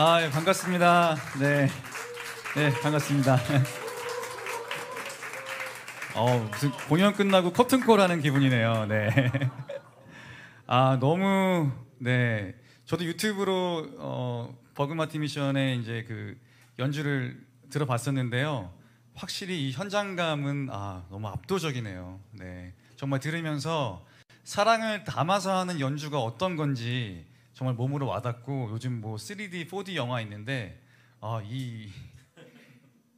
아, 예, 반갑습니다. 네. 네, 반갑습니다. 어, 무슨 공연 끝나고 커튼콜 하는 기분이네요. 네. 아, 너무 네. 저도 유튜브로 어, 버그마티 미션의 이제 그 연주를 들어봤었는데요. 확실히 이 현장감은 아, 너무 압도적이네요. 네. 정말 들으면서 사랑을 담아서 하는 연주가 어떤 건지 정말 몸으로 와닿고 요즘 뭐 3D, 4D 영화 있는데 아, 이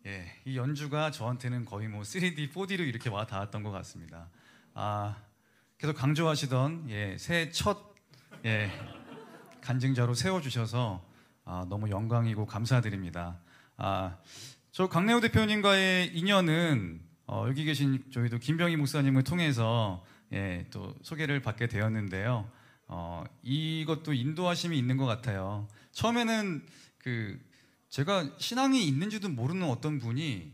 예, 이 연주가 저한테는 거의 뭐 3D, 4D로 이렇게 와 닿았던 것 같습니다. 아, 계속 강조하시던 예, 새첫 예, 간증자로 세워 주셔서 아, 너무 영광이고 감사드립니다. 아, 저 강내호 대표님과의 인연은 어, 여기 계신 저희도 김병희 목사님을 통해서 예, 또 소개를 받게 되었는데요. 어, 이것도 인도하심이 있는 것 같아요. 처음에는 그 제가 신앙이 있는지도 모르는 어떤 분이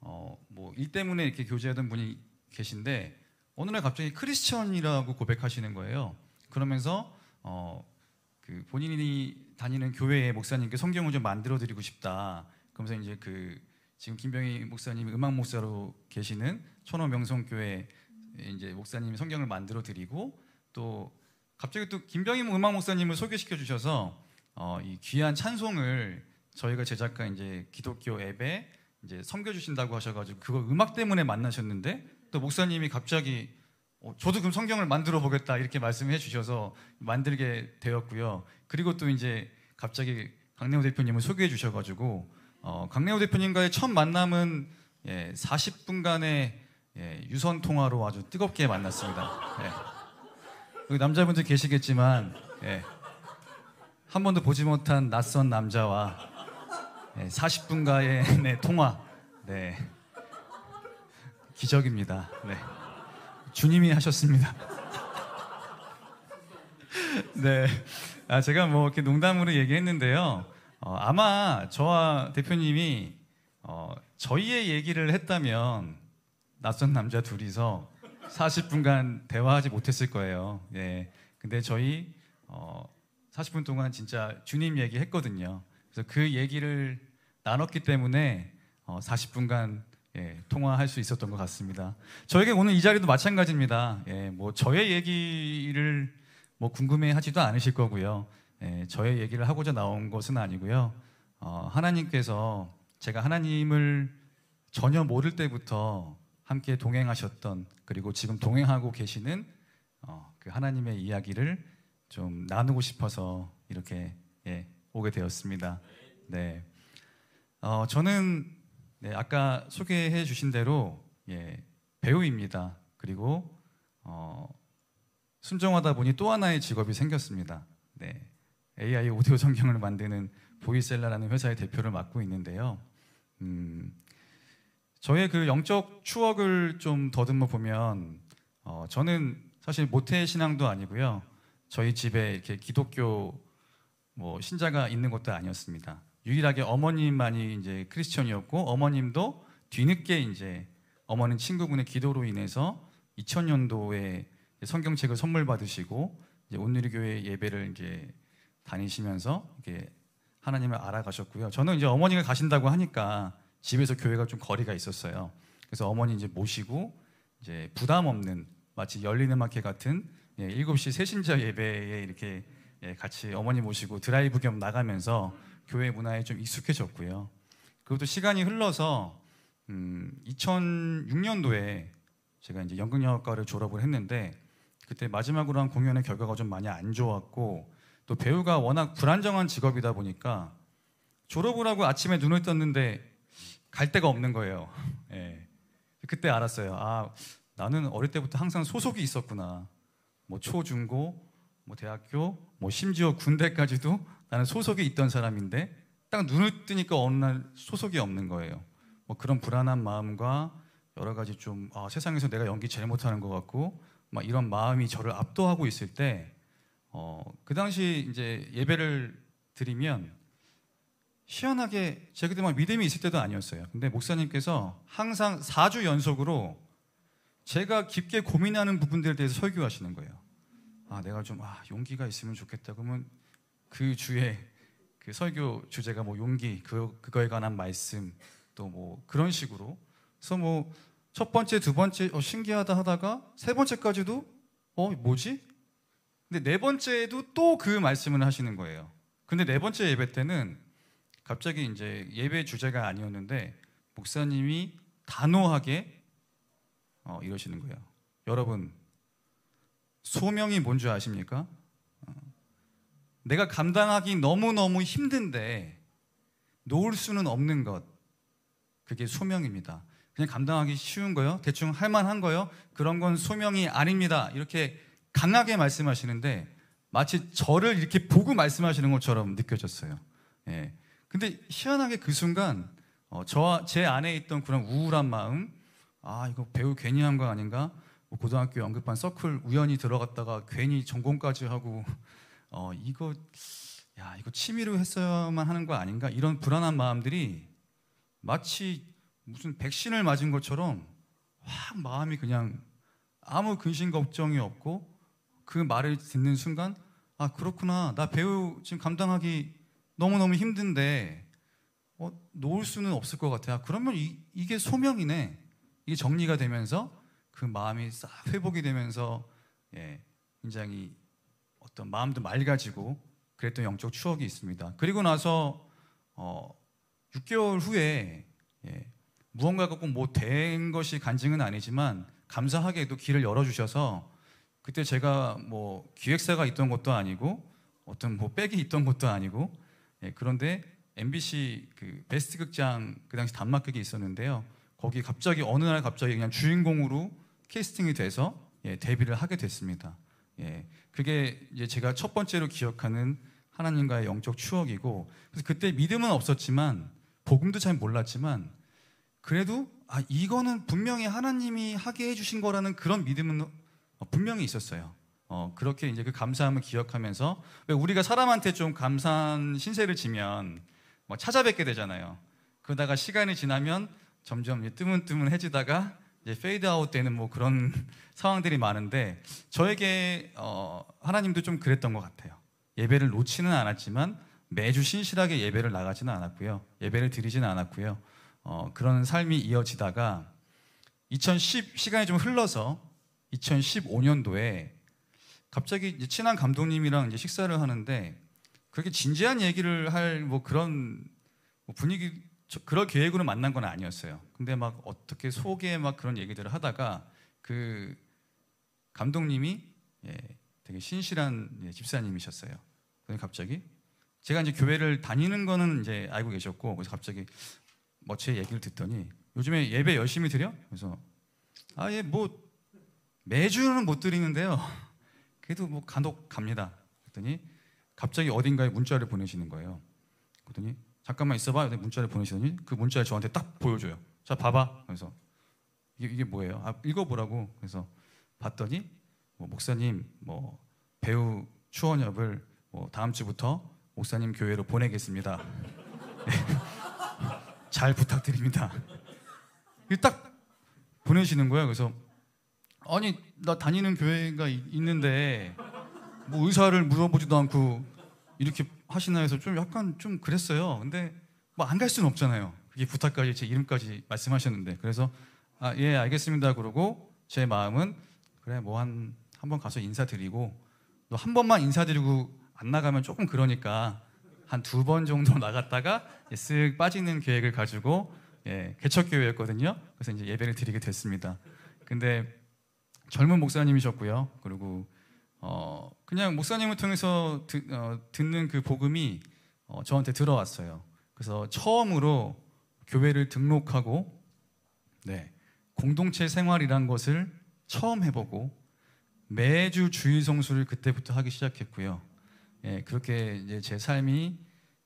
어, 뭐일 때문에 이렇게 교제하던 분이 계신데 어느 날 갑자기 크리스천이라고 고백하시는 거예요. 그러면서 어, 그 본인이 다니는 교회의 목사님께 성경을 좀 만들어 드리고 싶다. 그러면서 이제 그 지금 김병희 목사님이 음악 목사로 계시는 천호 명성교회 이제 목사님이 성경을 만들어 드리고 또 갑자기 또김병희 음악 목사님을 소개시켜 주셔서 어, 이 귀한 찬송을 저희가 제작한 이제 기독교 앱에 이제 섬겨 주신다고 하셔가지고 그거 음악 때문에 만나셨는데 또 목사님이 갑자기 어, 저도 그럼 성경을 만들어 보겠다 이렇게 말씀해 주셔서 만들게 되었고요. 그리고 또 이제 갑자기 강내호 대표님을 소개해 주셔가지고 어, 강내호 대표님과의 첫 만남은 예, 40분간의 예, 유선 통화로 아주 뜨겁게 만났습니다. 예. 남자분들 계시겠지만 예. 한 번도 보지 못한 낯선 남자와 예, 40분가의 네, 통화 네. 기적입니다. 네. 주님이 하셨습니다. 네. 아, 제가 뭐 이렇게 농담으로 얘기했는데요. 어, 아마 저와 대표님이 어, 저희의 얘기를 했다면 낯선 남자 둘이서 40분간 대화하지 못했을 거예요. 예. 근데 저희 어, 40분 동안 진짜 주님 얘기했거든요. 그래서 그 얘기를 나눴기 때문에 어, 40분간 예, 통화할 수 있었던 것 같습니다. 저에게 오늘 이 자리도 마찬가지입니다. 예, 뭐 저의 얘기를 뭐 궁금해하지도 않으실 거고요. 예, 저의 얘기를 하고자 나온 것은 아니고요. 어, 하나님께서 제가 하나님을 전혀 모를 때부터 함께 동행하셨던 그리고 지금 동행하고 계시는 어, 그 하나님의 이야기를 좀 나누고 싶어서 이렇게 예, 오게 되었습니다. 네, 어, 저는 네, 아까 소개해 주신 대로 예, 배우입니다. 그리고 어, 순정하다 보니 또 하나의 직업이 생겼습니다. 네, AI 오디오 성경을 만드는 보이셀라라는 회사의 대표를 맡고 있는데요. 음, 저의 그 영적 추억을 좀 더듬어 보면 어, 저는 사실 모태 신앙도 아니고요. 저희 집에 이렇게 기독교 뭐 신자가 있는 것도 아니었습니다. 유일하게 어머님만이 이제 크리스천이었고 어머님도 뒤늦게 이제 어머님 친구분의 기도로 인해서 2000년도에 성경책을 선물 받으시고 이제 온누리교회 예배를 이제 다니시면서 이게 하나님을 알아가셨고요. 저는 이제 어머니가 가신다고 하니까 집에서 교회가 좀 거리가 있었어요. 그래서 어머니 이제 모시고 이제 부담 없는 마치 열린 음악회 같은 예, 7시 세신자 예배에 이렇게 예, 같이 어머니 모시고 드라이브 겸 나가면서 교회 문화에 좀 익숙해졌고요. 그것도 시간이 흘러서 음, 2006년도에 제가 이제 연극영화과를 졸업을 했는데 그때 마지막으로 한 공연의 결과가 좀 많이 안 좋았고 또 배우가 워낙 불안정한 직업이다 보니까 졸업을 하고 아침에 눈을 떴는데 갈 데가 없는 거예요. 예. 그때 알았어요. 아, 나는 어릴 때부터 항상 소속이 있었구나. 뭐 초, 중고, 뭐 대학교, 뭐 심지어 군대까지도 나는 소속이 있던 사람인데 딱 눈을 뜨니까 어느 날 소속이 없는 거예요. 뭐 그런 불안한 마음과 여러 가지 좀 아, 세상에서 내가 연기 제일 못하는 것 같고 막 이런 마음이 저를 압도하고 있을 때, 어, 그 당시 이제 예배를 드리면 희한하게 제 그때 막 믿음이 있을 때도 아니었어요. 근데 목사님께서 항상 4주 연속으로 제가 깊게 고민하는 부분들에 대해서 설교하시는 거예요. 아, 내가 좀 아, 용기가 있으면 좋겠다. 그러면 그 주에 그 설교 주제가 뭐 용기 그 그거에 관한 말씀 또 뭐 그런 식으로 그래서 뭐 첫 번째 두 번째 어, 신기하다 하다가 세 번째까지도 어 뭐지? 근데 네 번째에도 또 그 말씀을 하시는 거예요. 근데 네 번째 예배 때는 갑자기 이제 예배 주제가 아니었는데 목사님이 단호하게 어, 이러시는 거예요. 여러분 소명이 뭔 줄 아십니까? 어, 내가 감당하기 너무너무 힘든데 놓을 수는 없는 것 그게 소명입니다. 그냥 감당하기 쉬운 거요. 대충 할만한 거요. 그런 건 소명이 아닙니다. 이렇게 강하게 말씀하시는데 마치 저를 이렇게 보고 말씀하시는 것처럼 느껴졌어요. 예. 근데 희한하게 그 순간 어, 저, 제 안에 있던 그런 우울한 마음, 아 이거 배우 괜히 한 거 아닌가? 뭐 고등학교 연극반 서클 우연히 들어갔다가 괜히 전공까지 하고 어 이거 야 이거 취미로 했어야만 하는 거 아닌가? 이런 불안한 마음들이 마치 무슨 백신을 맞은 것처럼 확 마음이 그냥 아무 근심 걱정이 없고 그 말을 듣는 순간 아 그렇구나 나 배우 지금 감당하기 너무너무 힘든데 어, 놓을 수는 없을 것 같아요. 아, 그러면 이, 이게 소명이네. 이게 정리가 되면서 그 마음이 싹 회복이 되면서 예, 굉장히 어떤 마음도 맑아지고 그랬던 영적 추억이 있습니다. 그리고 나서 어, 6개월 후에 예, 무언가가 꼭 뭐 된 것이 간증은 아니지만 감사하게도 길을 열어주셔서 그때 제가 뭐 기획사가 있던 것도 아니고 어떤 뭐 백이 있던 것도 아니고 예, 그런데 MBC 그 베스트 극장 그 당시 단막극이 있었는데요. 거기 갑자기 어느 날 갑자기 그냥 주인공으로 캐스팅이 돼서 예, 데뷔를 하게 됐습니다. 예, 그게 이제 제가 첫 번째로 기억하는 하나님과의 영적 추억이고 그래서 그때 믿음은 없었지만 복음도 잘 몰랐지만 그래도 아 이거는 분명히 하나님이 하게 해주신 거라는 그런 믿음은 분명히 있었어요. 어, 그렇게 이제 그 감사함을 기억하면서 왜 우리가 사람한테 좀 감사한 신세를 지면 뭐 찾아뵙게 되잖아요. 그러다가 시간이 지나면 점점 뜨문뜨문해지다가 이제 페이드 아웃 되는 뭐 그런 상황들이 많은데 저에게 어, 하나님도 좀 그랬던 것 같아요. 예배를 놓지는 않았지만 매주 신실하게 예배를 나가지는 않았고요. 예배를 드리지는 않았고요. 어, 그런 삶이 이어지다가 2010 시간이 좀 흘러서 2015년도에 갑자기 친한 감독님이랑 이제 식사를 하는데 그렇게 진지한 얘기를 할 뭐 그런 뭐 분위기 그런 계획으로 만난 건 아니었어요. 근데 막 어떻게 속에 막 그런 얘기들을 하다가 그 감독님이 예, 되게 신실한 예, 집사님이셨어요. 그래 갑자기 제가 이제 교회를 다니는 거는 이제 알고 계셨고 그래서 갑자기 뭐제 얘기를 듣더니 요즘에 예배 열심히 드려? 그래서 아 예 뭐 매주는 못 드리는데요. 그래도 뭐 간혹 갑니다. 그랬더니 갑자기 어딘가에 문자를 보내시는 거예요. 그랬더니 잠깐만 있어봐. 네, 문자를 보내시더니 그 문자를 저한테 딱 보여줘요. 자 봐봐. 그래서 이게, 이게 뭐예요? 아, 읽어보라고. 그래서 봤더니 뭐 목사님 뭐 배우 추원엽을 뭐 다음 주부터 목사님 교회로 보내겠습니다. 잘 부탁드립니다. 이 딱 보내시는 거예요. 그래서 아니 나 다니는 교회가 있는데 뭐 의사를 물어보지도 않고 이렇게 하시나 해서 좀 약간 좀 그랬어요. 근데 뭐 안갈 수는 없잖아요. 그게 부탁까지 제 이름까지 말씀하셨는데 그래서 아, 예 알겠습니다 그러고 제 마음은 그래 뭐 한한번 가서 인사드리고 너한 번만 인사드리고 안 나가면 조금 그러니까 한 두 번 정도 나갔다가 쓱 빠지는 계획을 가지고 예, 개척교회였거든요. 그래서 이제 예배를 드리게 됐습니다. 근데 젊은 목사님이셨고요. 그리고 어 그냥 목사님을 통해서 듣, 어, 듣는 그 복음이 어, 저한테 들어왔어요. 그래서 처음으로 교회를 등록하고 네 공동체 생활이란 것을 처음 해보고 매주 주일 성수를 그때부터 하기 시작했고요. 예, 그렇게 이제 제 삶이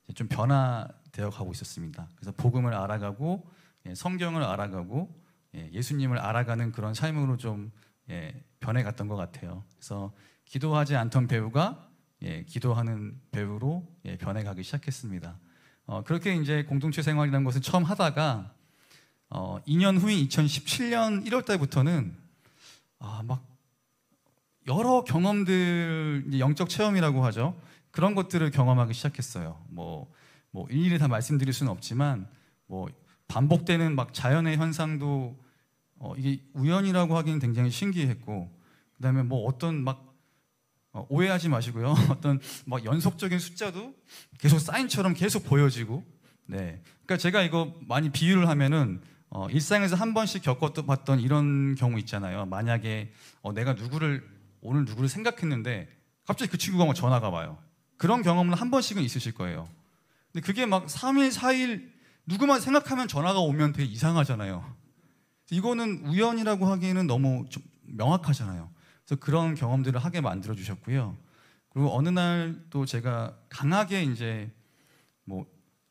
이제 좀 변화되어 가고 있었습니다. 그래서 복음을 알아가고 예, 성경을 알아가고 예, 예수님을 알아가는 그런 삶으로 좀 예, 변해갔던 것 같아요. 그래서 기도하지 않던 배우가 예, 기도하는 배우로 예, 변해가기 시작했습니다. 어, 그렇게 이제 공동체 생활이라는 것을 처음 하다가 어, 2년 후인 2017년 1월 달부터는 아, 막 여러 경험들 영적 체험이라고 하죠. 그런 것들을 경험하기 시작했어요. 뭐, 뭐 일일이 다 말씀드릴 수는 없지만 뭐 반복되는 막 자연의 현상도 어, 이게 우연이라고 하기는 굉장히 신기했고 그다음에 뭐 어떤 막 어, 오해하지 마시고요. 어떤 막 연속적인 숫자도 계속 사인처럼 계속 보여지고 네. 그러니까 제가 이거 많이 비유를 하면은 어, 일상에서 한 번씩 겪어봤던 이런 경우 있잖아요. 만약에 어, 내가 누구를 오늘 누구를 생각했는데 갑자기 그 친구가 전화가 와요. 그런 경험은 한 번씩은 있으실 거예요. 근데 그게 막 3일, 4일 누구만 생각하면 전화가 오면 되게 이상하잖아요. 이거는 우연이라고 하기에는 너무 좀 명확하잖아요. 그래서 그런 경험들을 하게 만들어 주셨고요. 그리고 어느 날 또 제가 강하게 이제 뭐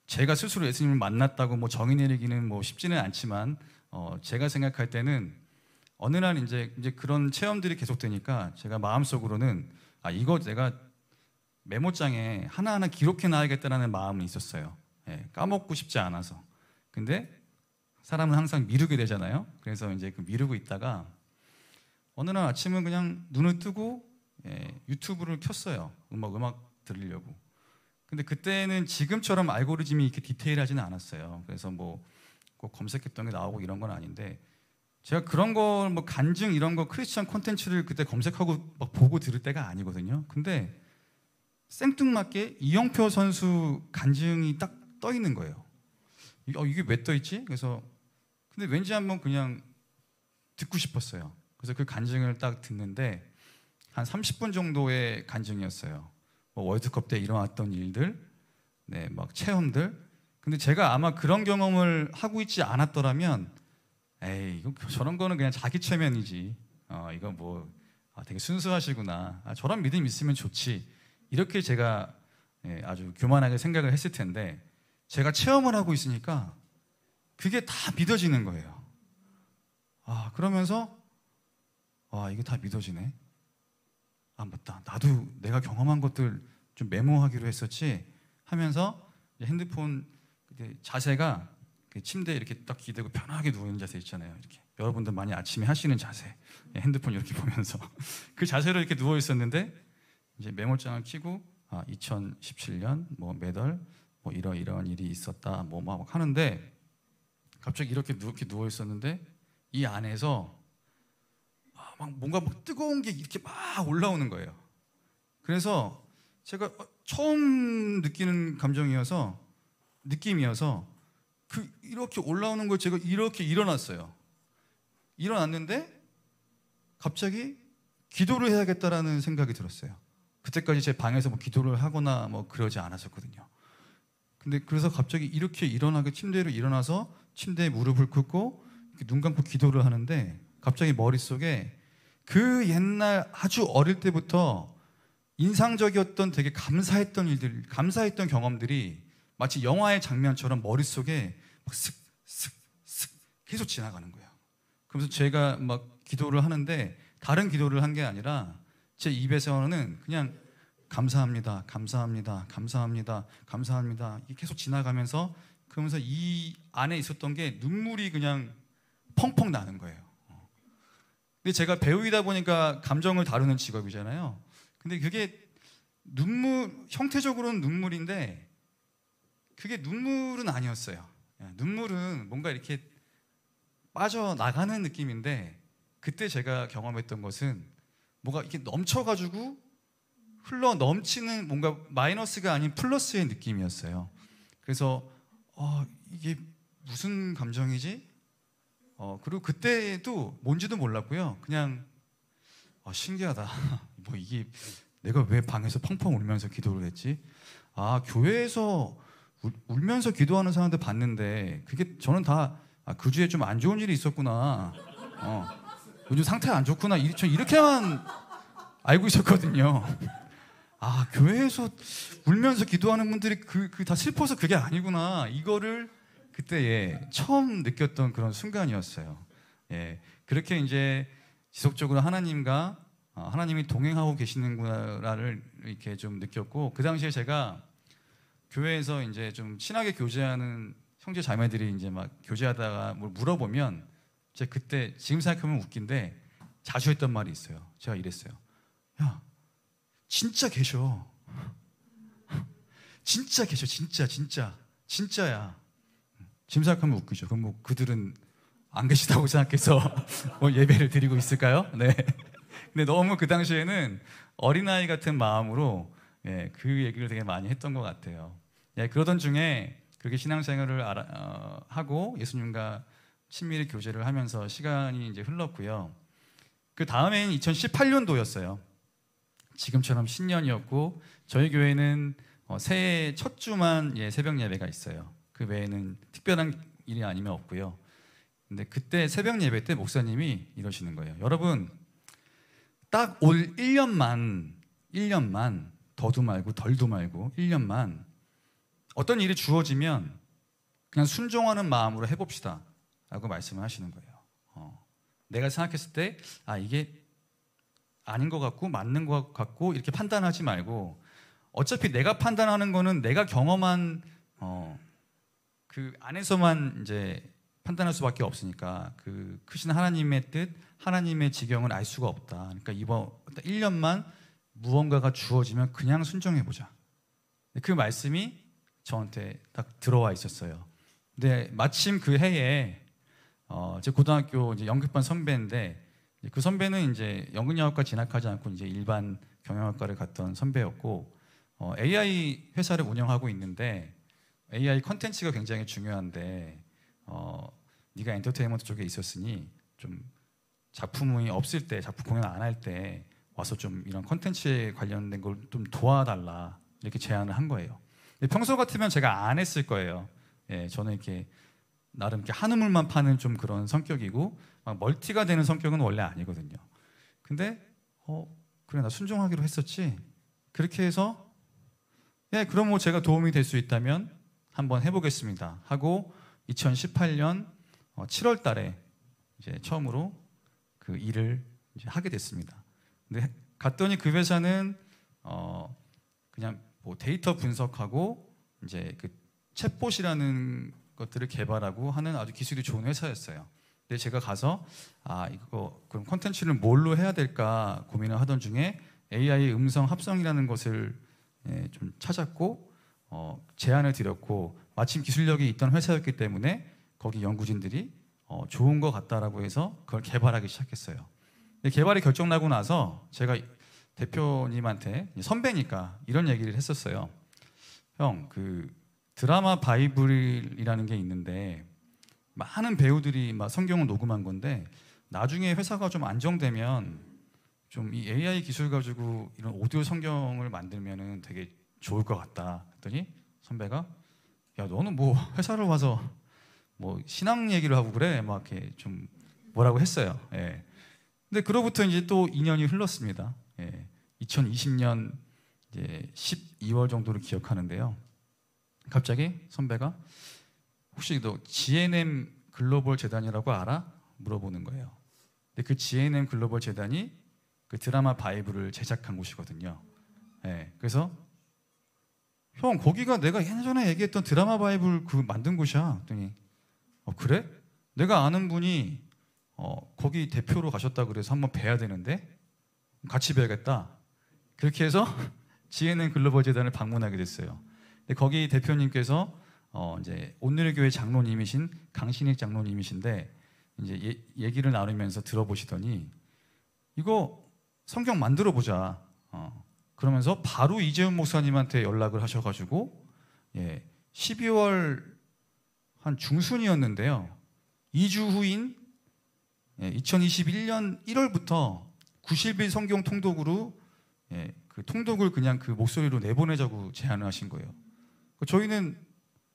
제가 스스로 예수님을 만났다고 뭐 정의 내리기는 뭐 쉽지는 않지만 어 제가 생각할 때는 어느 날 이제 이제 그런 체험들이 계속되니까 제가 마음속으로는 아 이거 내가 메모장에 하나하나 기록해 놔야겠다라는 마음이 있었어요. 예, 까먹고 싶지 않아서. 근데 사람은 항상 미루게 되잖아요. 그래서 이제 그 미루고 있다가 어느 날 아침은 그냥 눈을 뜨고 예, 유튜브를 켰어요. 음악 음악 들으려고. 근데 그때는 지금처럼 알고리즘이 이렇게 디테일하지는 않았어요. 그래서 뭐꼭 검색했던 게 나오고 이런 건 아닌데 제가 그런 걸 뭐 간증 이런 거 크리스천 콘텐츠를 그때 검색하고 막 보고 들을 때가 아니거든요. 근데 생뚱맞게 이영표 선수 간증이 딱 떠 있는 거예요. 어, 이게 왜 떠 있지? 그래서 근데 왠지 한번 그냥 듣고 싶었어요. 그래서 그 간증을 딱 듣는데 한 30분 정도의 간증이었어요. 뭐 월드컵 때 일어났던 일들, 네, 막 체험들. 근데 제가 아마 그런 경험을 하고 있지 않았더라면 에이, 이거 저런 거는 그냥 자기 최면이지. 어, 이거 뭐 아, 되게 순수하시구나. 아, 저런 믿음 있으면 좋지. 이렇게 제가 예, 아주 교만하게 생각을 했을 텐데 제가 체험을 하고 있으니까 그게 다 믿어지는 거예요. 아, 그러면서 와, 아, 이게 다 믿어지네. 아, 맞다. 나도 내가 경험한 것들 좀 메모하기로 했었지 하면서 핸드폰 자세가 침대에 이렇게 딱 기대고 편하게 누워 는 자세 있잖아요. 이렇게 여러분들 많이 아침에 하시는 자세. 예, 핸드폰 이렇게 보면서 그 자세로 이렇게 누워 있었는데 이제 메모장을 키고 아, 2017년 뭐 매달 뭐 이런 이런 일이 있었다 뭐 막 하는데 갑자기 이렇게 누렇게 누워 있었는데 이 안에서 아, 막 뭔가 막 뜨거운 게 이렇게 막 올라오는 거예요. 그래서 제가 어, 처음 느끼는 감정이어서 느낌이어서 그 이렇게 올라오는 걸 제가 이렇게 일어났어요. 일어났는데 갑자기 기도를 해야겠다라는 생각이 들었어요. 그때까지 제 방에서 뭐 기도를 하거나 뭐 그러지 않았었거든요. 근데 그래서 갑자기 이렇게 일어나게 침대로 일어나서 침대에 무릎을 꿇고 눈 감고 기도를 하는데 갑자기 머릿속에 그 옛날 아주 어릴 때부터 인상적이었던 되게 감사했던 일들, 감사했던 경험들이 마치 영화의 장면처럼 머릿속에 슥, 슥, 슥 계속 지나가는 거예요. 그러면서 제가 막 기도를 하는데 다른 기도를 한 게 아니라 제 입에서는 그냥 감사합니다, 감사합니다, 감사합니다, 감사합니다. 계속 지나가면서 그러면서 이 안에 있었던 게 눈물이 그냥 펑펑 나는 거예요. 근데 제가 배우이다 보니까 감정을 다루는 직업이잖아요. 근데 그게 눈물 형태적으로는 눈물인데 그게 눈물은 아니었어요. 예, 눈물은 뭔가 이렇게 빠져나가는 느낌인데 그때 제가 경험했던 것은 뭐가 이렇게 넘쳐가지고 흘러 넘치는 뭔가 마이너스가 아닌 플러스의 느낌이었어요. 그래서 어, 이게 무슨 감정이지? 어, 그리고 그때도 뭔지도 몰랐고요. 그냥 아, 신기하다. 뭐 이게 내가 왜 방에서 펑펑 울면서 기도를 했지? 아 교회에서 울, 면서 기도하는 사람들 봤는데 그게 저는 다 아, 그 주에 좀 안 좋은 일이 있었구나. 어, 요즘 상태안 좋구나. 이, 저 이렇게만 알고 있었거든요. 아 교회에서 울면서 기도하는 분들이 그다 그 슬퍼서 그게 아니구나 이거를 그때 예, 처음 느꼈던 그런 순간이었어요. 예, 그렇게 이제 지속적으로 하나님과 어, 하나님이 동행하고 계시는구나를 이렇게 좀 느꼈고 그 당시에 제가 교회에서 이제 좀 친하게 교제하는 형제 자매들이 이제 막 교제하다가 뭘 물어보면 제 그때 지금 생각하면 웃긴데 자주 했던 말이 있어요. 제가 이랬어요. 야 진짜 계셔. 진짜 계셔. 진짜 진짜 진짜야. 지금 생각하면 웃기죠. 그럼 뭐 그들은 안 계시다고 생각해서 뭐 예배를 드리고 있을까요? 네. 근데 너무 그 당시에는 어린아이 같은 마음으로 예, 그 얘기를 되게 많이 했던 것 같아요. 예, 그러던 중에 그렇게 신앙생활을 알아, 어, 하고 예수님과 친밀히 교제를 하면서 시간이 이제 흘렀고요. 그 다음엔 2018년도였어요. 지금처럼 신년이었고 저희 교회는 어, 새해 첫 주만 예, 새벽 예배가 있어요. 그 외에는 특별한 일이 아니면 없고요. 근데 그때 새벽 예배 때 목사님이 이러시는 거예요. 여러분 딱 올 1년만 1년만 더도 말고 덜도 말고 1년만 어떤 일이 주어지면 그냥 순종하는 마음으로 해봅시다 라고 말씀을 하시는 거예요. 어. 내가 생각했을 때 아 이게 아닌 것 같고 맞는 것 같고 이렇게 판단하지 말고 어차피 내가 판단하는 거는 내가 경험한 어, 그 안에서만 이제 판단할 수밖에 없으니까 그 크신 하나님의 뜻, 하나님의 지경을 알 수가 없다. 그러니까 이번 1년만 그러니까 무언가가 주어지면 그냥 순종해 보자. 그 말씀이 저한테 딱 들어와 있었어요. 근데 마침 그 해에 어, 제 고등학교 이제 연극반 선배인데 그 선배는 이제 연극영화과 진학하지 않고 이제 일반 경영학과를 갔던 선배였고 어, AI 회사를 운영하고 있는데 AI 컨텐츠가 굉장히 중요한데 어, 네가 엔터테인먼트 쪽에 있었으니 좀 작품이 없을 때 작품 공연 안 할 때 와서 좀 이런 컨텐츠에 관련된 걸 좀 도와달라 이렇게 제안을 한 거예요. 평소 같으면 제가 안 했을 거예요. 예, 저는 이렇게 나름 이렇게 한우물만 파는 좀 그런 성격이고 막 멀티가 되는 성격은 원래 아니거든요. 근데 어 그래 나 순종하기로 했었지. 그렇게 해서 예 그럼 뭐 제가 도움이 될 수 있다면 한번 해보겠습니다. 하고 2018년 7월달에 어, 이제 처음으로 그 일을 이제 하게 됐습니다. 근데 갔더니 그 회사는 어 그냥 뭐 데이터 분석하고 이제 그 챗봇이라는 것들을 개발하고 하는 아주 기술이 좋은 회사였어요. 근데 제가 가서 아 이거 그럼 컨텐츠를 뭘로 해야 될까 고민을 하던 중에 AI 음성 합성이라는 것을 예, 좀 찾았고 어, 제안을 드렸고 마침 기술력이 있던 회사였기 때문에 거기 연구진들이 어, 좋은 것 같다라고 해서 그걸 개발하기 시작했어요. 개발이 결정나고 나서 제가 대표님한테 선배니까 이런 얘기를 했었어요. 형, 그 드라마 바이블이라는 게 있는데 많은 배우들이 막 성경을 녹음한 건데 나중에 회사가 좀 안정되면 좀이 AI 기술 가지고 이런 오디오 성경을 만들면은 되게 좋을 것 같다 했더니 선배가 야 너는 뭐 회사를 와서 뭐 신앙 얘기를 하고 그래 막 이렇게 좀 뭐라고 했어요. 예. 근데 그로부터 이제 또 2년이 흘렀습니다. 예. 2020년 이제 12월 정도를 기억하는데요. 갑자기 선배가 혹시 너 GNM 글로벌 재단이라고 알아? 물어보는 거예요. 근데 그 GNM 글로벌 재단이 그 드라마 바이브를 제작한 곳이거든요. 네, 그래서 형 거기가 내가 예전에 얘기했던 드라마 바이블 그 만든 곳이야. 그랬더니 어, 그래? 내가 아는 분이 어, 거기 대표로 가셨다 그래서 한번 뵈야 되는데 같이 뵈야겠다. 그렇게 해서 GNN 글로벌 재단을 방문하게 됐어요. 근데 네, 거기 대표님께서 어 이제 온누리 교회 장로님이신 강신익 장로님이신데 이제 예, 얘기를 나누면서 들어보시더니 이거 성경 만들어 보자. 어, 그러면서 바로 이재훈 목사님한테 연락을 하셔가지고 예, 12월 한 중순이었는데요. 2주 후인 2021년 1월부터 90일 성경 통독으로 예, 그 통독을 그냥 그 목소리로 내보내자고 제안을 하신 거예요. 저희는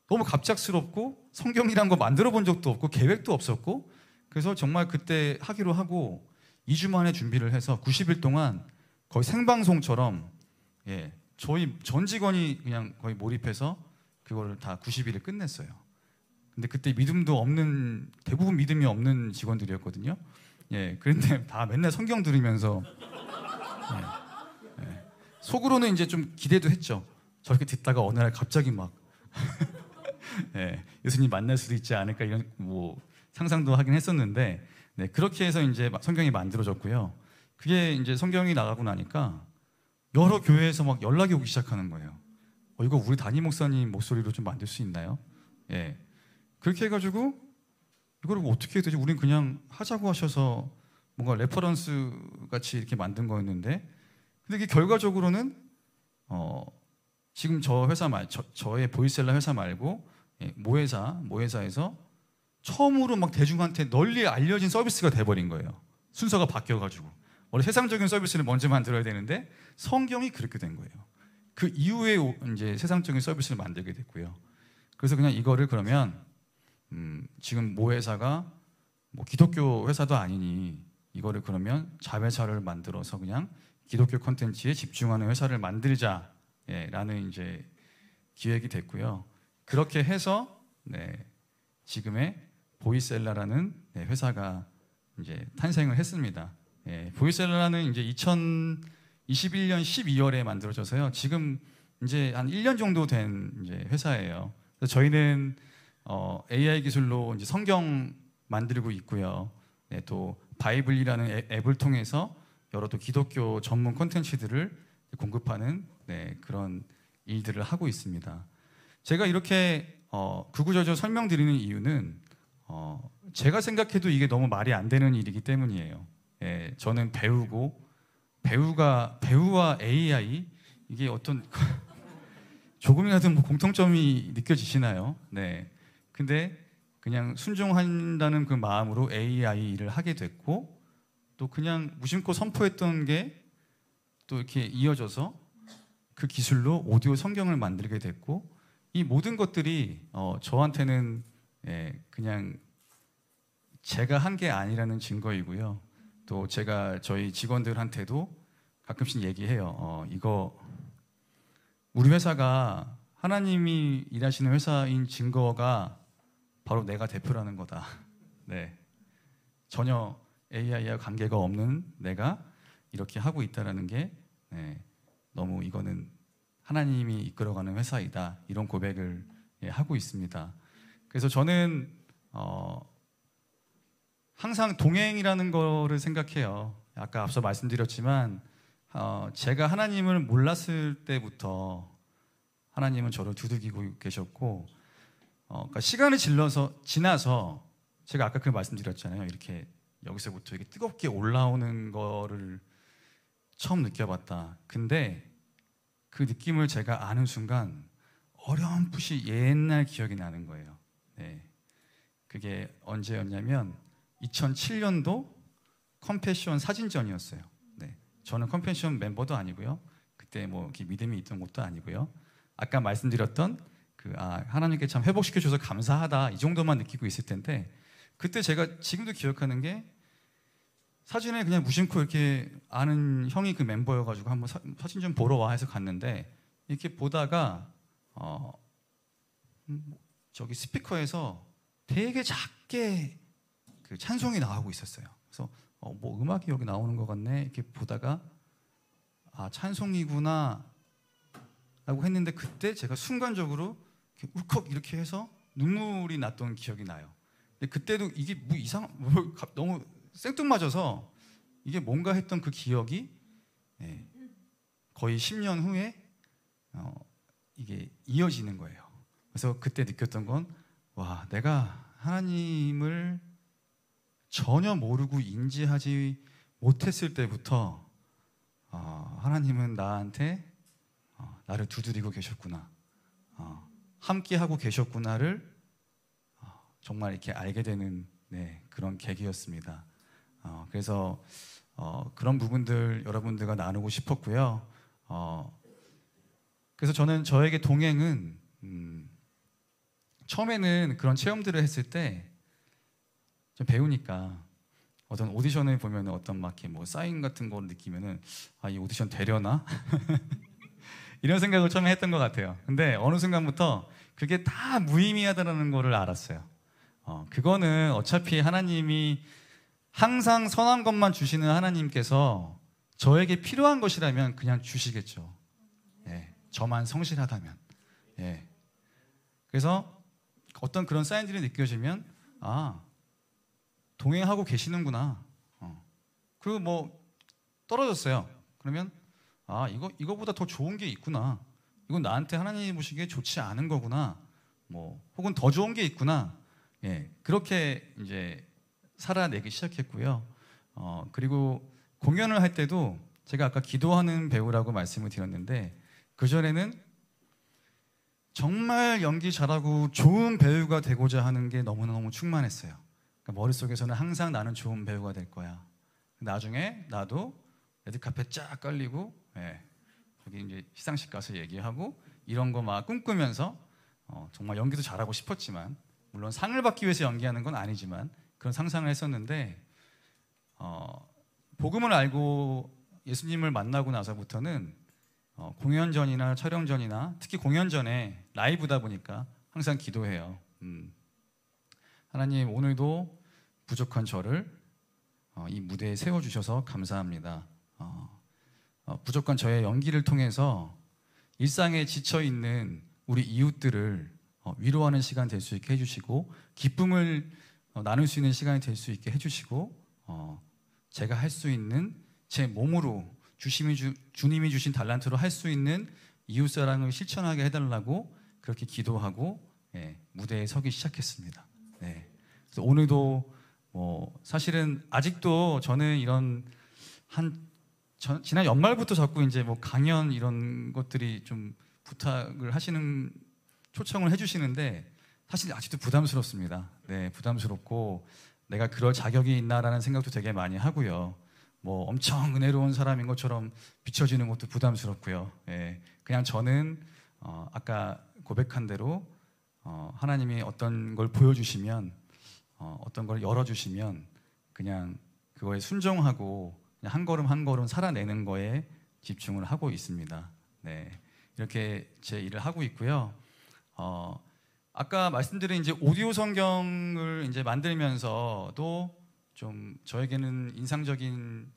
너무 갑작스럽고 성경이란 거 만들어 본 적도 없고 계획도 없었고 그래서 정말 그때 하기로 하고 2주 만에 준비를 해서 90일 동안 거의 생방송처럼 예, 저희 전 직원이 그냥 거의 몰입해서 그걸다 90일에 끝냈어요. 근데 그때 믿음도 없는 대부분 믿음이 없는 직원들이었거든요. 예, 그런데 다 맨날 성경 들으면서 예, 예. 속으로는 이제 좀 기대도 했죠. 저렇게 듣다가 어느 날 갑자기 막 예, 예수님 만날 수도 있지 않을까 이런 뭐 상상도 하긴 했었는데 네, 그렇게 해서 이제 성경이 만들어졌고요. 그게 이제 성경이 나가고 나니까 여러 교회에서 막 연락이 오기 시작하는 거예요. 어, 이거 우리 담임 목사님 목소리로 좀 만들 수 있나요? 예. 그렇게 해가지고 이걸 어떻게 해야 되지? 우린 그냥 하자고 하셔서 뭔가 레퍼런스 같이 이렇게 만든 거였는데 근데 이게 결과적으로는 어 지금 저 회사 말, 저, 저의 보이셀라 회사 말고 예, 모회사, 모회사에서 처음으로 막 대중한테 널리 알려진 서비스가 돼버린 거예요. 순서가 바뀌어가지고 원래 세상적인 서비스를 먼저 만들어야 되는데 성경이 그렇게 된 거예요. 그 이후에 이제 세상적인 서비스를 만들게 됐고요. 그래서 그냥 이거를 그러면 음, 지금 모 회사가 뭐 기독교 회사도 아니니 이거를 그러면 자회사를 만들어서 그냥 기독교 콘텐츠에 집중하는 회사를 만들자 예, 라는 이제 기획이 됐고요. 그렇게 해서 네, 지금의 보이셀라라는 네, 회사가 이제 탄생을 했습니다. 예, 보이셀라는 이제 2021년 12월에 만들어져서요. 지금 이제 한 1년 정도 된 이제 회사예요. 저희는 어, AI 기술로 이제 성경 만들고 있고요. 네, 또 바이블이라는 앱을 통해서 여러 또 기독교 전문 콘텐츠들을 공급하는 네, 그런 일들을 하고 있습니다. 제가 이렇게 어, 구구절절 설명드리는 이유는 어, 제가 생각해도 이게 너무 말이 안 되는 일이기 때문이에요. 예, 저는 배우고 배우가 배우와 AI 이게 어떤 조금이라도 뭐 공통점이 느껴지시나요? 네. 근데 그냥 순종한다는 그 마음으로 AI 일을 하게 됐고 또 그냥 무심코 선포했던 게 또 이렇게 이어져서 그 기술로 오디오 성경을 만들게 됐고 이 모든 것들이 어, 저한테는 예, 그냥 제가 한 게 아니라는 증거이고요. 또 제가 저희 직원들한테도 가끔씩 얘기해요. 어, 이거 우리 회사가 하나님이 일하시는 회사인 증거가 바로 내가 대표라는 거다. 네. 전혀 AI와 관계가 없는 내가 이렇게 하고 있다라는 게 네. 너무 이거는 하나님이 이끌어가는 회사이다 이런 고백을 예, 하고 있습니다. 그래서 저는 어, 항상 동행이라는 거를 생각해요. 아까 앞서 말씀드렸지만 어, 제가 하나님을 몰랐을 때부터 하나님은 저를 두들기고 계셨고 어, 그러니까 시간을 질러서 지나서 제가 아까 그 말씀드렸잖아요. 이렇게 여기서부터 이렇게 뜨겁게 올라오는 거를 처음 느껴봤다. 근데 그 느낌을 제가 아는 순간 어렴풋이 옛날 기억이 나는 거예요. 네. 그게 언제였냐면 2007년도 컴패션 사진전이었어요. 네. 저는 컴패션 멤버도 아니고요. 그때 뭐 믿음이 있던 것도 아니고요. 아까 말씀드렸던 그 아, 하나님께 참 회복시켜 줘서 감사하다 이 정도만 느끼고 있을 텐데 그때 제가 지금도 기억하는 게 사진에 그냥 무심코 이렇게 아는 형이 그 멤버여가지고 한번 사, 진좀 보러 와 해서 갔는데 이렇게 보다가 어, 음, 저기 스피커에서 되게 작게 그 찬송이 나오고 있었어요. 그래서 어, 뭐 음악이 여기 나오는 것 같네 이렇게 보다가 아 찬송이구나 라고 했는데 그때 제가 순간적으로 이렇게 울컥 이렇게 해서 눈물이 났던 기억이 나요. 근데 그때도 이게 뭐 이상 뭐, 너무 생뚱맞아서 이게 뭔가 했던 그 기억이 예, 거의 10년 후에 어, 이게 이어지는 거예요. 그래서 그때 느꼈던 건 와, 내가 하나님을 전혀 모르고 인지하지 못했을 때부터 어, 하나님은 나한테 어, 나를 두드리고 계셨구나. 어, 함께 하고 계셨구나를 어, 정말 이렇게 알게 되는 네, 그런 계기였습니다. 어, 그래서 어, 그런 부분들 여러분들과 나누고 싶었고요. 어, 그래서 저는 저에게 동행은 음, 처음에는 그런 체험들을 했을 때 좀 배우니까 어떤 오디션을 보면 어떤 막이뭐 사인 같은 거 느끼면은 아이 오디션 되려나 이런 생각을 처음에 했던 것 같아요. 근데 어느 순간부터 그게 다무의미하다는 거를 알았어요. 어, 그거는 어차피 하나님이 항상 선한 것만 주시는 하나님께서 저에게 필요한 것이라면 그냥 주시겠죠. 예, 저만 성실하다면. 예. 그래서 어떤 그런 사인들이 느껴지면 아 동행하고 계시는구나. 어. 그리고 뭐 떨어졌어요. 그러면 아 이거 이거보다 더 좋은 게 있구나. 이건 나한테 하나님 보시기에 좋지 않은 거구나. 뭐 혹은 더 좋은 게 있구나. 예, 그렇게 이제 살아내기 시작했고요. 어, 그리고 공연을 할 때도 제가 아까 기도하는 배우라고 말씀을 드렸는데 그 전에는 정말 연기 잘하고 좋은 배우가 되고자 하는 게 너무너무 충만했어요. 그러니까 머릿속에서는 항상 나는 좋은 배우가 될 거야. 나중에 나도 레드카펫 쫙 깔리고 예, 거기 이제 시상식 가서 얘기하고 이런 거 막 꿈꾸면서 어, 정말 연기도 잘하고 싶었지만 물론 상을 받기 위해서 연기하는 건 아니지만 그런 상상을 했었는데 어, 복음을 알고 예수님을 만나고 나서부터는 어, 공연 전이나 촬영 전이나 특히 공연 전에 라이브다 보니까 항상 기도해요. 음. 하나님 오늘도 부족한 저를 어, 이 무대에 세워 주셔서 감사합니다. 어, 어, 부족한 저의 연기를 통해서 일상에 지쳐 있는 우리 이웃들을 어, 위로하는 시간 될 수 있게 해주시고 기쁨을 어, 나눌 수 있는 시간이 될 수 있게 해주시고 어, 제가 할 수 있는 제 몸으로 주심이 주, 주님이 주신 달란트로 할 수 있는 이웃 사랑을 실천하게 해달라고 그렇게 기도하고 예, 무대에 서기 시작했습니다. 네. 그래서 오늘도 뭐 사실은 아직도 저는 이런 한 전, 지난 연말부터 자꾸 이제 뭐 강연 이런 것들이 좀 부탁을 하시는 초청을 해주시는데 사실 아직도 부담스럽습니다. 네, 부담스럽고 내가 그럴 자격이 있나라는 생각도 되게 많이 하고요. 뭐 엄청 은혜로운 사람인 것처럼 비춰지는 것도 부담스럽고요. 예, 그냥 저는 어, 아까 고백한 대로 어, 하나님이 어떤 걸 보여주시면 어, 어떤 걸 열어주시면 그냥 그거에 순종하고 그냥 한 걸음 한 걸음 살아내는 거에 집중을 하고 있습니다. 네, 이렇게 제 일을 하고 있고요. 어, 아까 말씀드린 이제 오디오 성경을 이제 만들면서도 좀 저에게는 인상적인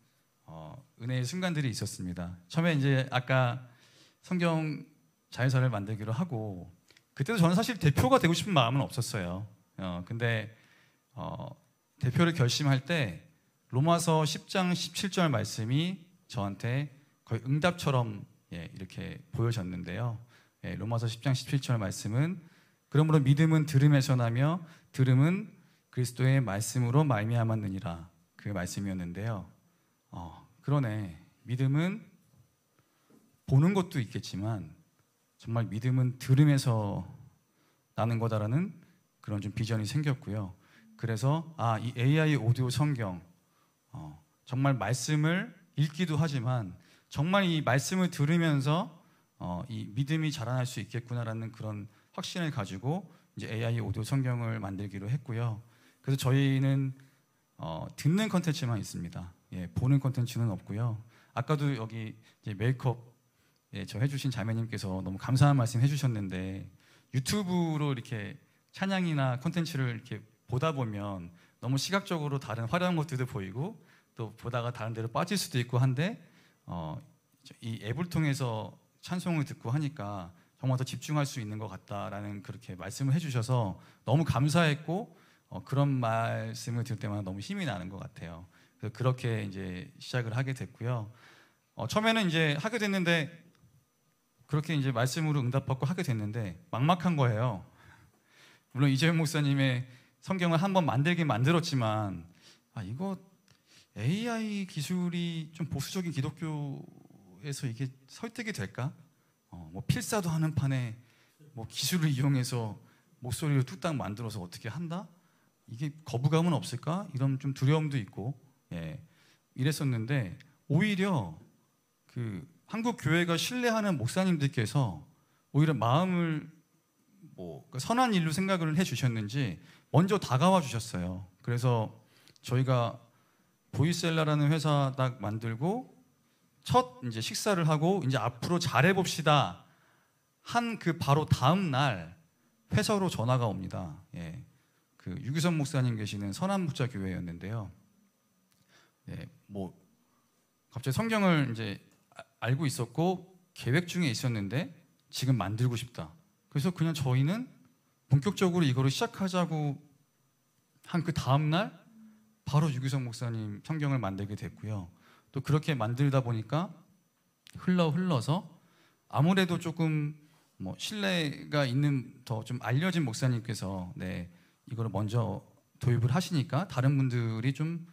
어, 은혜의 순간들이 있었습니다. 처음에 이제 아까 성경 자회사를 만들기로 하고 그때도 저는 사실 대표가 되고 싶은 마음은 없었어요. 어, 근데 어, 대표를 결심할 때 로마서 10장 17절 말씀이 저한테 거의 응답처럼 예, 이렇게 보여졌는데요. 예, 로마서 10장 17절 말씀은 그러므로 믿음은 들음에서 나며 들음은 그리스도의 말씀으로 말미암았느니라 그 말씀이었는데요. 어, 그러네. 믿음은 보는 것도 있겠지만 정말 믿음은 들음에서 나는 거다라는 그런 좀 비전이 생겼고요. 그래서 아, 아이 AI 오디오 성경 어, 정말 말씀을 읽기도 하지만 정말 이 말씀을 들으면서 어, 이 믿음이 자라날 수 있겠구나라는 그런 확신을 가지고 이제 AI 오디오 성경을 만들기로 했고요. 그래서 저희는 어, 듣는 컨텐츠만 있습니다. 예, 보는 컨텐츠는 없고요. 아까도 여기 메이크업 예, 저 해주신 자매님께서 너무 감사한 말씀 해주셨는데 유튜브로 이렇게 찬양이나 컨텐츠를 이렇게 보다 보면 너무 시각적으로 다른 화려한 것들도 보이고 또 보다가 다른 데로 빠질 수도 있고 한데 어, 이 앱을 통해서 찬송을 듣고 하니까 정말 더 집중할 수 있는 것 같다라는 그렇게 말씀을 해주셔서 너무 감사했고 어, 그런 말씀을 들을 때마다 너무 힘이 나는 것 같아요. 그래서 그렇게 이제 시작을 하게 됐고요. 어, 처음에는 이제 하게 됐는데 그렇게 이제 말씀으로 응답받고 하게 됐는데 막막한 거예요. 물론 이재용 목사님의 성경을 한번 만들긴 만들었지만 아 이거 AI 기술이 좀 보수적인 기독교에서 이게 설득이 될까? 어, 뭐 필사도 하는 판에 뭐 기술을 이용해서 목소리를 뚝딱 만들어서 어떻게 한다? 이게 거부감은 없을까? 이런 좀 두려움도 있고 예, 이랬었는데 오히려 그 한국 교회가 신뢰하는 목사님들께서 오히려 마음을 뭐 그러니까 선한 일로 생각을 해 주셨는지 먼저 다가와 주셨어요. 그래서 저희가 보이셀라라는 회사 딱 만들고 첫 이제 식사를 하고 이제 앞으로 잘해 봅시다. 한 그 바로 다음 날 회사로 전화가 옵니다. 예. 그 유기선 목사님 계시는 선한목자 교회였는데요. 예, 뭐 갑자기 성경을 이제 아, 알고 있었고 계획 중에 있었는데 지금 만들고 싶다. 그래서 그냥 저희는 본격적으로 이거를 시작하자고 한 그 다음 날 바로 유기성 목사님 성경을 만들게 됐고요. 또 그렇게 만들다 보니까 흘러 흘러서 아무래도 조금 뭐 신뢰가 있는 더 좀 알려진 목사님께서 네 이걸 먼저 도입을 하시니까 다른 분들이 좀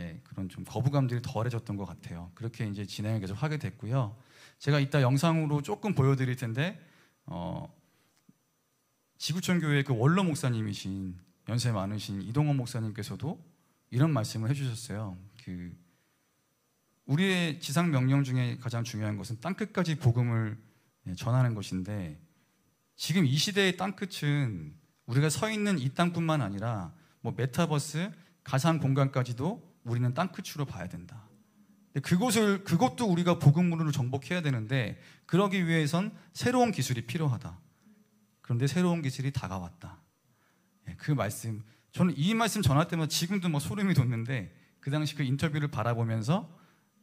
예, 그런 좀 거부감들이 덜해졌던 것 같아요. 그렇게 이제 진행을 계속 하게 됐고요. 제가 이따 영상으로 조금 보여드릴 텐데 어, 지구촌 교회 그 원로 목사님이신 연세 많으신 이동원 목사님께서도 이런 말씀을 해주셨어요. 그 우리의 지상 명령 중에 가장 중요한 것은 땅 끝까지 복음을 예, 전하는 것인데 지금 이 시대의 땅 끝은 우리가 서 있는 이 땅뿐만 아니라 뭐 메타버스 가상 공간까지도 우리는 땅 끝으로 봐야 된다. 그곳을 그것도 우리가 복음으로 정복해야 되는데 그러기 위해선 새로운 기술이 필요하다. 그런데 새로운 기술이 다가왔다. 예, 그 말씀 저는 이 말씀 전할 때마다 지금도 뭐 소름이 돋는데 그 당시 그 인터뷰를 바라보면서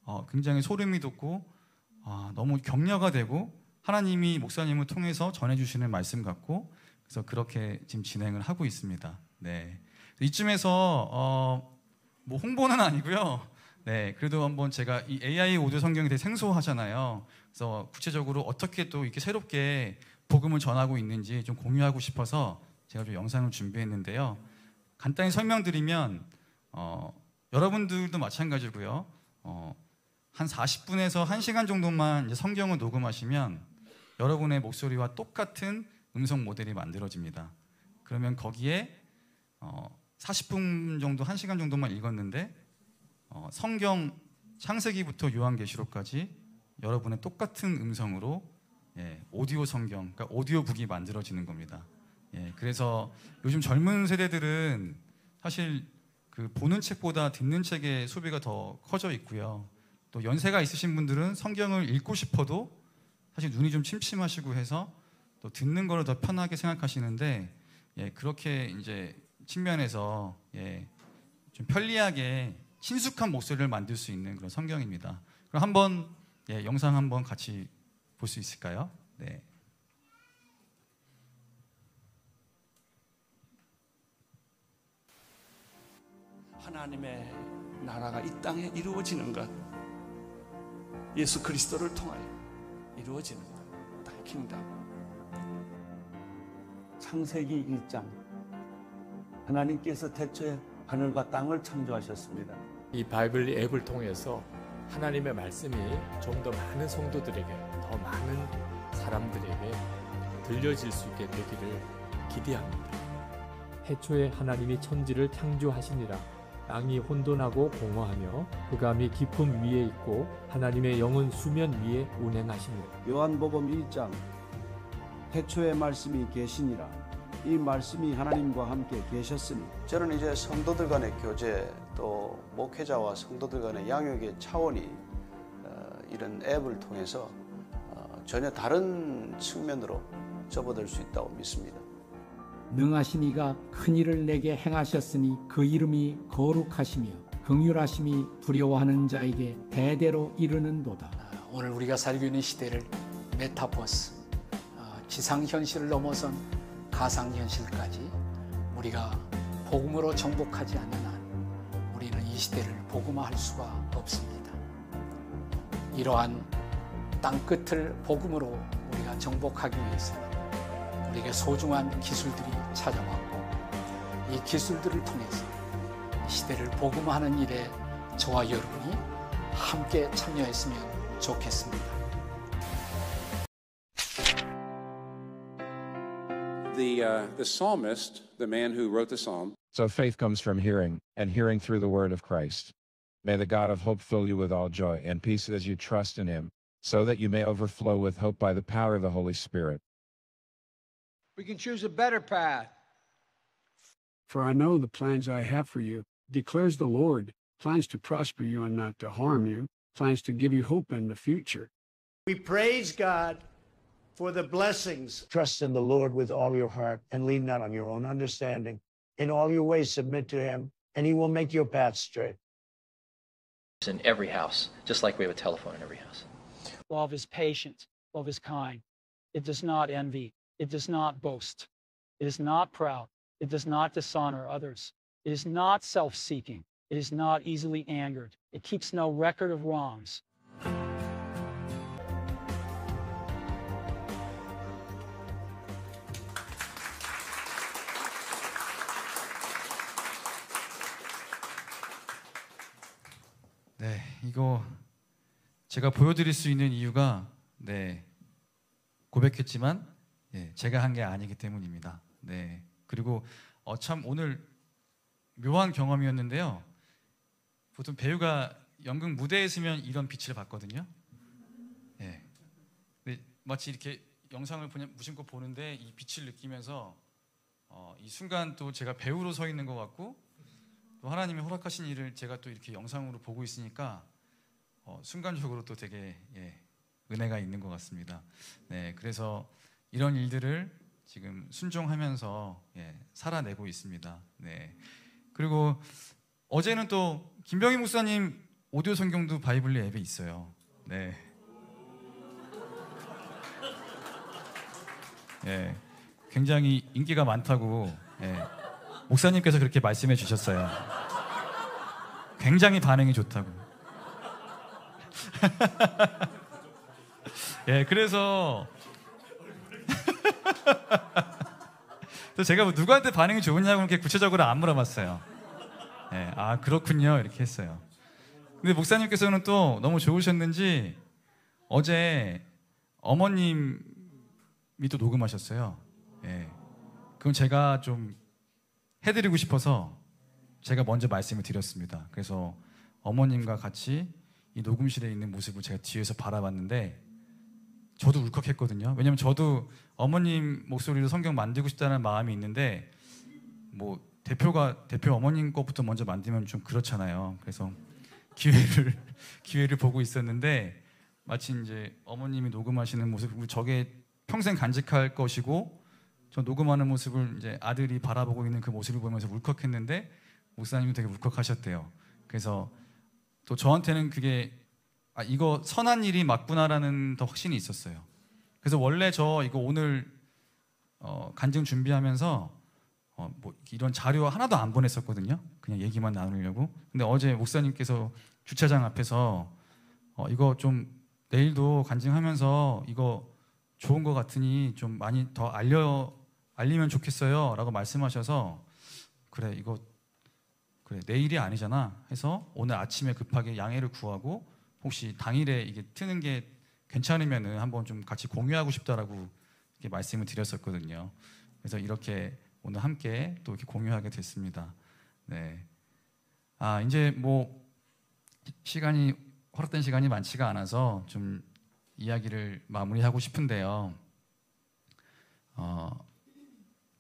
어, 굉장히 소름이 돋고 어, 너무 격려가 되고 하나님이 목사님을 통해서 전해주시는 말씀 같고 그래서 그렇게 지금 진행을 하고 있습니다. 네 이쯤에서 어, 뭐 홍보는 아니고요. 네 그래도 한번 제가 이 AI 오디오 성경이 되게 생소하잖아요. 그래서 구체적으로 어떻게 또 이렇게 새롭게 복음을 전하고 있는지 좀 공유하고 싶어서 제가 좀 영상을 준비했는데요. 간단히 설명드리면 어, 여러분들도 마찬가지고요. 어, 한 40분에서 1시간 정도만 성경을 녹음하시면 여러분의 목소리와 똑같은 음성 모델이 만들어집니다. 그러면 거기에 어 40분 정도, 1시간 정도만 읽었는데 어 성경 창세기부터 요한계시록까지 여러분의 똑같은 음성으로 예, 오디오 성경, 그러니까 오디오북이 만들어지는 겁니다. 예, 그래서 요즘 젊은 세대들은 사실 그 보는 책보다 듣는 책의 소비가 더 커져 있고요. 또 연세가 있으신 분들은 성경을 읽고 싶어도 사실 눈이 좀 침침하시고 해서 또 듣는 걸 더 편하게 생각하시는데 예, 그렇게 이제 측면에서 예, 좀 편리하게 친숙한 목소리를 만들 수 있는 그런 성경입니다. 그럼 한번 예, 영상 한번 같이 볼 수 있을까요? 네. 하나님의 나라가 이 땅에 이루어지는 것 예수 그리스도를 통하여 이루어지는 나의 킹덤. 창세기 1장 하나님께서 태초에 하늘과 땅을 창조하셨습니다. 이 바이블 앱을 통해서 하나님의 말씀이 좀 더 많은 성도들에게 더 많은 사람들에게 들려질 수 있게 되기를 기대합니다. 해초에 하나님이 천지를 창조하시니라 양이 혼돈하고 공허하며 흑암이 깊은 위에 있고 하나님의 영은 수면 위에 운행하십니 요한복음 1장 태초에 말씀이 계시니라 이 말씀이 하나님과 함께 계셨으니 저는 이제 성도들 간의 교제 또 목회자와 성도들 간의 양육의 차원이 어, 이런 앱을 통해서 어, 전혀 다른 측면으로 접어들 수 있다고 믿습니다. 능하시니가큰 일을 내게 행하셨으니 그 이름이 거룩하시며 긍휼하심이 두려워하는 자에게 대대로 이르는도다. 아, 오늘 우리가 살고 있는 시대를 메타버스 아, 지상 현실을 넘어선 가상 현실까지 우리가 복음으로 정복하지 않는 한 우리는 이 시대를 복음화할 수가 없습니다. 이러한 땅 끝을 복음으로 우리가 정복하기 위해서 우리에게 소중한 기술들이 찾아왔고 이 기술들을 통해서 시대를 복음하는 일에 저와 여러분이 함께 참여했으면 좋겠습니다. The, uh, the psalmist, the man who wrote the psalm. So faith comes from hearing, and hearing through the word of Christ. May the God of hope fill you with all joy and peace as you trust in him, so that you may overflow with hope by the power of the Holy Spirit. We can choose a better path. For I know the plans I have for you, declares the Lord, plans to prosper you and not to harm you, plans to give you hope in the future. We praise God for the blessings. Trust in the Lord with all your heart and lean not on your own understanding. In all your ways, submit to him, and he will make your path straight. In every house, just like we have a telephone in every house. Love is patient, love is kind. It does not envy, it does not boast. It is not proud. It does not dishonor others. It is not self seeking. It is not easily angered. It keeps no record of wrongs. 네, 이거 제가 보여드릴 수 있는 이유가 네, 고백했지만 예, 제가 한 게 아니기 때문입니다. 네. 그리고 어, 참 오늘 묘한 경험이었는데요. 보통 배우가 연극 무대에 있면 이런 빛을 받거든요. 예. 근 마치 이렇게 영상을 보냐, 무심코 보는데 이 빛을 느끼면서 어, 이 순간 또 제가 배우로 서 있는 것 같고 또 하나님이 허락하신 일을 제가 또 이렇게 영상으로 보고 있으니까 어, 순간적으로 또 되게 예, 은혜가 있는 것 같습니다. 네, 그래서 이런 일들을 지금 순종하면서 예, 살아내고 있습니다. 네. 그리고 어제는 또 김병희 목사님 오디오 성경도 바이블리 앱에 있어요. 네. 예, 굉장히 인기가 많다고 예, 목사님께서 그렇게 말씀해 주셨어요. 굉장히 반응이 좋다고. 예, 그래서 그래서 제가 뭐 누구한테 반응이 좋으냐고 이렇게 구체적으로 안 물어봤어요. 네, 아 그렇군요 이렇게 했어요. 근데 목사님께서는 또 너무 좋으셨는지 어제 어머님이 또 녹음하셨어요. 예. 그럼 제가 좀 해드리고 싶어서 제가 먼저 말씀을 드렸습니다. 그래서 어머님과 같이 이 녹음실에 있는 모습을 제가 뒤에서 바라봤는데 저도 울컥했거든요. 왜냐면 저도 어머님 목소리로 성경 만들고 싶다는 마음이 있는데 뭐 대표가 대표 어머님 것부터 먼저 만들면 좀 그렇잖아요. 그래서 기회를 기회를 보고 있었는데 마치 이제 어머님이 녹음하시는 모습 저게 평생 간직할 것이고 저 녹음하는 모습을 이제 아들이 바라보고 있는 그 모습을 보면서 울컥했는데 목사님이 되게 울컥하셨대요. 그래서 또 저한테는 그게 아 이거 선한 일이 맞구나라는 더 확신이 있었어요. 그래서 원래 저 이거 오늘 어, 간증 준비하면서 어, 뭐 이런 자료 하나도 안 보냈었거든요. 그냥 얘기만 나누려고. 근데 어제 목사님께서 주차장 앞에서 어, 이거 좀 내일도 간증하면서 이거 좋은 것 같으니 좀 많이 더 알려 알리면 좋겠어요라고 말씀하셔서 그래 이거 그래 내일이 아니잖아 해서 오늘 아침에 급하게 양해를 구하고 혹시 당일에 이게 트는 게 괜찮으면은 한번 좀 같이 공유하고 싶다라고 이렇게 말씀을 드렸었거든요. 그래서 이렇게 오늘 함께 또 이렇게 공유하게 됐습니다. 네. 아, 이제 뭐 시간이 허락된 시간이 많지가 않아서 좀 이야기를 마무리하고 싶은데요. 어,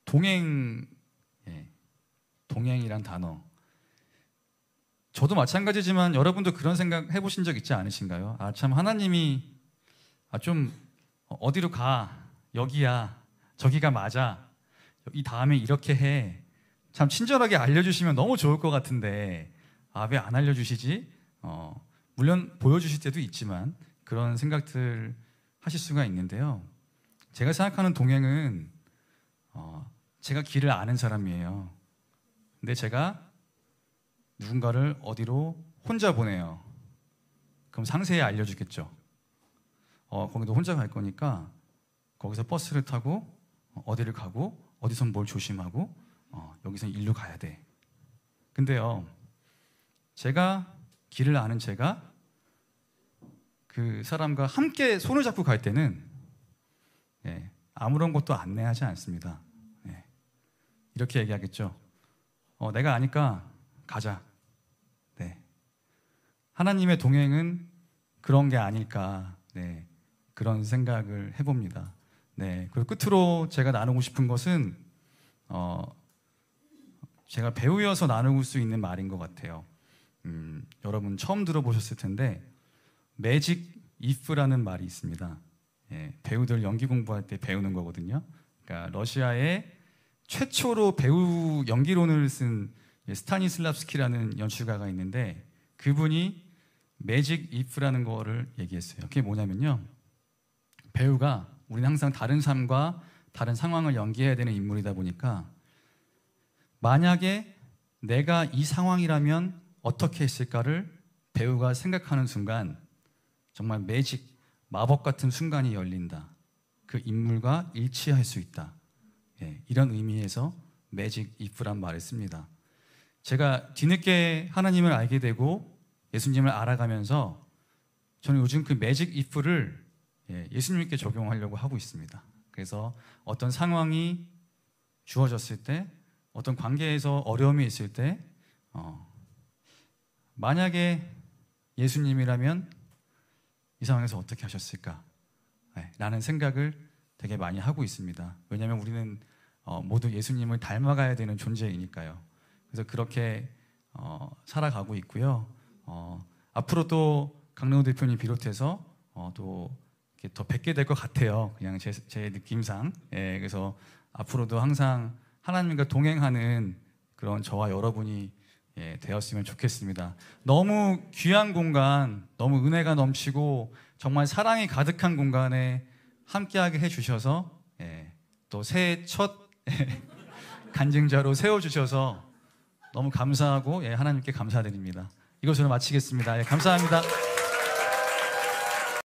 동행, 예, 동행이란 단어 저도 마찬가지지만 여러분도 그런 생각 해보신 적 있지 않으신가요? 아 참 하나님이 아좀 어디로 가 여기야 저기가 맞아 이 다음에 이렇게 해 참 친절하게 알려주시면 너무 좋을 것 같은데 아 왜 안 알려주시지? 어 물론 보여주실 때도 있지만 그런 생각들 하실 수가 있는데요. 제가 생각하는 동행은 어, 제가 길을 아는 사람이에요. 근데 제가 누군가를 어디로 혼자 보내요. 그럼 상세히 알려주겠죠. 어, 거기도 혼자 갈 거니까 거기서 버스를 타고 어, 어디를 가고 어디선 뭘 조심하고 어, 여기선 일로 가야 돼. 근데요, 제가 길을 아는 제가 그 사람과 함께 손을 잡고 갈 때는 예, 아무런 것도 안내하지 않습니다. 예, 이렇게 얘기하겠죠. 어, 내가 아니까 가자. 네. 하나님의 동행은 그런 게 아닐까. 네. 그런 생각을 해봅니다. 네. 그리고 끝으로 제가 나누고 싶은 것은 어, 제가 배우여서 나누고 수 있는 말인 것 같아요. 음, 여러분 처음 들어보셨을 텐데 매직 이프라는 말이 있습니다. 예, 배우들 연기 공부할 때 배우는 거거든요. 그러니까 러시아의 최초로 배우 연기론을 쓴 예, 스타니슬랍스키라는 연출가가 있는데 그분이 매직 이프라는 거를 얘기했어요. 그게 뭐냐면요. 배우가 우리는 항상 다른 삶과 다른 상황을 연기해야 되는 인물이다 보니까 만약에 내가 이 상황이라면 어떻게 했을까를 배우가 생각하는 순간 정말 매직 마법 같은 순간이 열린다. 그 인물과 일치할 수 있다. 예, 이런 의미에서 매직 이프란 말을 씁니다. 제가 뒤늦게 하나님을 알게 되고 예수님을 알아가면서 저는 요즘 그 매직 이프를 예, 예수님께 적용하려고 하고 있습니다. 그래서 어떤 상황이 주어졌을 때, 어떤 관계에서 어려움이 있을 때, 어, 만약에 예수님이라면 이 상황에서 어떻게 하셨을까? 예, 라는 생각을 되게 많이 하고 있습니다. 왜냐하면 우리는 어, 모두 예수님을 닮아가야 되는 존재이니까요. 그래서 그렇게 어, 살아가고 있고요. 어, 앞으로 또 강릉호 대표님 비롯해서 어, 또더 뵙게 될 것 같아요. 그냥 제, 제 느낌상. 예, 그래서 앞으로도 항상 하나님과 동행하는 그런 저와 여러분이 예, 되었으면 좋겠습니다. 너무 귀한 공간, 너무 은혜가 넘치고 정말 사랑이 가득한 공간에 함께하게 해주셔서 예, 또 새해 첫 간증자로 세워주셔서 너무 감사하고 예, 하나님께 감사드립니다. 이것으로 마치겠습니다. 예, 감사합니다.